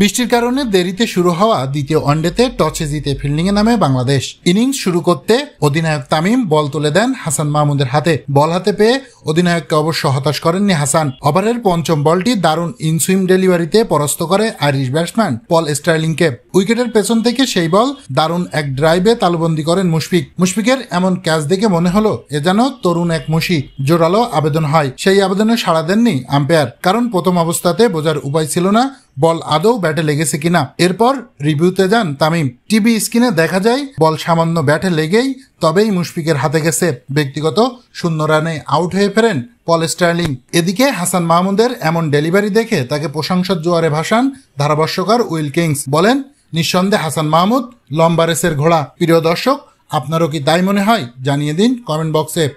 বৃষ্টির কারণে দেরিতে শুরু হওয়া দ্বিতীয় ওয়ানডেতে টসে জিতে ফিল্ডিংয়ে নামে বাংলাদেশ ইনিংস শুরু করতে অধিনায়ক তামিম বল তুলে দেন হাসান মাহমুদের হাতে বল হাতে পেয়ে অধিনায়ককে অবশ্য হতাশ করেননি হাসান ওভারের পঞ্চম বলটি দারুণ ইনসুইম ডেলিভারিতে পরাস্ত করে আইরিশ ব্যাটসম্যান পল স্টার্লিংকে উইকেটের পেছন থেকে সেই বল দারুণ এক ড্রাইভে তালুবন্দি করেন মুশফিক মুশফিকের এমন ক্যাচ দেখে মনে হলো এ যেন তরুণ এক মুশি জোরালো আবেদন হয় সেই আবেদনে সাড়া দেননি আম্পায়ার কারণ প্রথম অবস্থাতে বোঝার উপায় ছিল না বল আদৌ ব্যাটে লেগেছে কিনা এরপর রিভিউতে যান তামিম টিভি স্ক্রিনে দেখা যায় বল সামান্য ব্যাটে লেগেই তবেই মুশফিকের হাতে গেছে ব্যক্তিগত শূন্য রানে আউট হয়ে ফেরেন পল স্টার্লিং এদিকে হাসান মাহমুদের এমন ডেলিভারি দেখে তাকে প্রশংসার জোয়ারে ভাসান ধারাভাষ্যকার উইল কিংস বলেন নিঃসন্দেহে হাসান মাহমুদ লম্বা রেসের ঘোড়া প্রিয় দর্শক আপনারও কি তাই মনে হয় জানিয়ে দিন কমেন্ট বক্সে